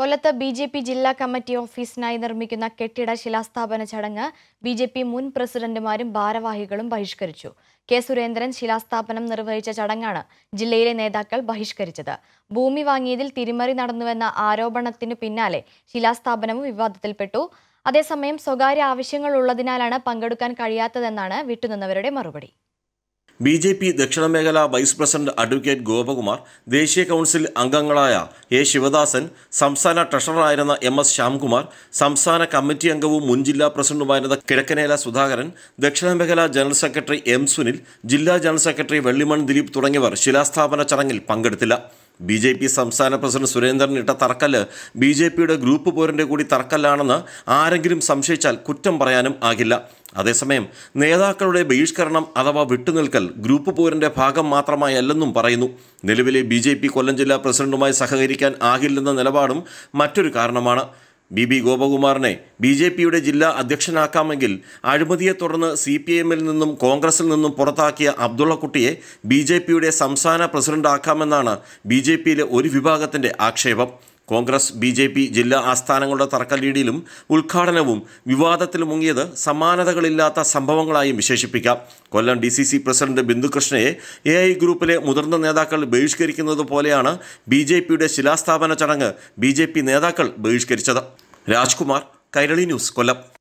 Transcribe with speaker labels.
Speaker 1: കൊല്ലത്ത് B J P ജില്ലാ committee ഓഫീസിനായി നിർമ്മിക്കുന്ന കെട്ടിട ശിലാസ്ഥാപന ചടങ്ങ് ബി ജെ പി മുൻ പ്രസിഡന്റുമാരും ഭാരവാഹികളും ബഹിഷ്കരിച്ചു കെ സുരേന്ദ്രൻ ശിലാസ്ഥാപനം നിർവഹിച്ച ചടങ്ങാണ് ജില്ലയിലെ നേതാക്കൾ ബഹിഷ്കരിച്ചത് ഭൂമി വാങ്ങിയതിൽ തിരിമറി നടന്നുവെന്ന ആരോപണത്തിനു പിന്നാലെ ശിലാസ്ഥാപനവും വിവാദത്തിൽപ്പെട്ടു അതേസമയം സ്വകാര്യ ആവശ്യങ്ങൾ പങ്കെടുക്കാൻ കഴിയാത്തതെന്നാണ് വിട്ടുനിന്നവരുടെ മറുപടി
Speaker 2: ബി ജെ പി ദക്ഷിണമേഖല വൈസ് പ്രസിഡന്റ് അഡ്വക്കേറ്റ് ഗോപകുമാർ ദേശീയ കൗൺസിൽ അംഗങ്ങളായ എ ശിവദാസൻ സംസ്ഥാന ട്രഷററായിരുന്ന എം എസ് ശ്യാംകുമാർ സംസ്ഥാന കമ്മിറ്റി അംഗവും മുൻ ജില്ലാ പ്രസിഡന്റുമായിരുന്ന കിഴക്കനേല സുധാകരൻ ദക്ഷിണമേഖല ജനറൽ സെക്രട്ടറി എം സുനിൽ ജില്ലാ ജനറൽ സെക്രട്ടറി വെള്ളിമൺ ദിലീപ് തുടങ്ങിയവർ ശിലാസ്ഥാപന ചടങ്ങിൽ പങ്കെടുത്തില്ല ബി ജെ പി സംസ്ഥാന പ്രസിഡന്റ് സുരേന്ദ്രൻ ഇട്ട തറക്കല്ല് ബി ജെ പിയുടെ ഗ്രൂപ്പ് പോരിൻ്റെ കൂടി തറക്കല്ലാണെന്ന് ആരെങ്കിലും സംശയിച്ചാൽ കുറ്റം പറയാനും ആകില്ല അതേസമയം നേതാക്കളുടെ ബഹിഷ്കരണം അഥവാ വിട്ടുനിൽക്കൽ ഗ്രൂപ്പ് പോരിൻ്റെ ഭാഗം മാത്രമായല്ലെന്നും പറയുന്നു നിലവിലെ ബി ജെ പി കൊല്ലം ജില്ലാ പ്രസിഡന്റുമായി സഹകരിക്കാൻ ആകില്ലെന്ന നിലപാടും മറ്റൊരു കാരണമാണ് ബി ബി ഗോപകുമാറിനെ ബി ജെ പിയുടെ ജില്ലാ അധ്യക്ഷനാക്കാമെങ്കിൽ അഴിമതിയെ തുടർന്ന് സി പി എമ്മിൽ നിന്നും കോൺഗ്രസിൽ നിന്നും പുറത്താക്കിയ അബ്ദുള്ളക്കുട്ടിയെ ബി ജെ പിയുടെ സംസ്ഥാന പ്രസിഡന്റാക്കാമെന്നാണ് ബി ജെ പിയിലെ ഒരു വിഭാഗത്തിൻ്റെ ആക്ഷേപം കോൺഗ്രസ് ബി ജെ പി ജില്ലാ ആസ്ഥാനങ്ങളുടെ തർക്കലീടിയിലും ഉദ്ഘാടനവും വിവാദത്തിൽ മുങ്ങിയത് സമാനതകളില്ലാത്ത സംഭവങ്ങളായും വിശേഷിപ്പിക്കാം Kollam D C C president ബിന്ദുകൃഷ്ണയെ എ ഐ ഗ്രൂപ്പിലെ മുതിർന്ന നേതാക്കൾ ബഹിഷ്കരിക്കുന്നത് പോലെയാണ് ബി ജെ പിയുടെ ശിലാസ്ഥാപന ചടങ്ങ് ബി ജെ പി നേതാക്കൾ ബഹിഷ്കരിച്ചത് രാജ്കുമാർ കൈരളി ന്യൂസ് കൊല്ലം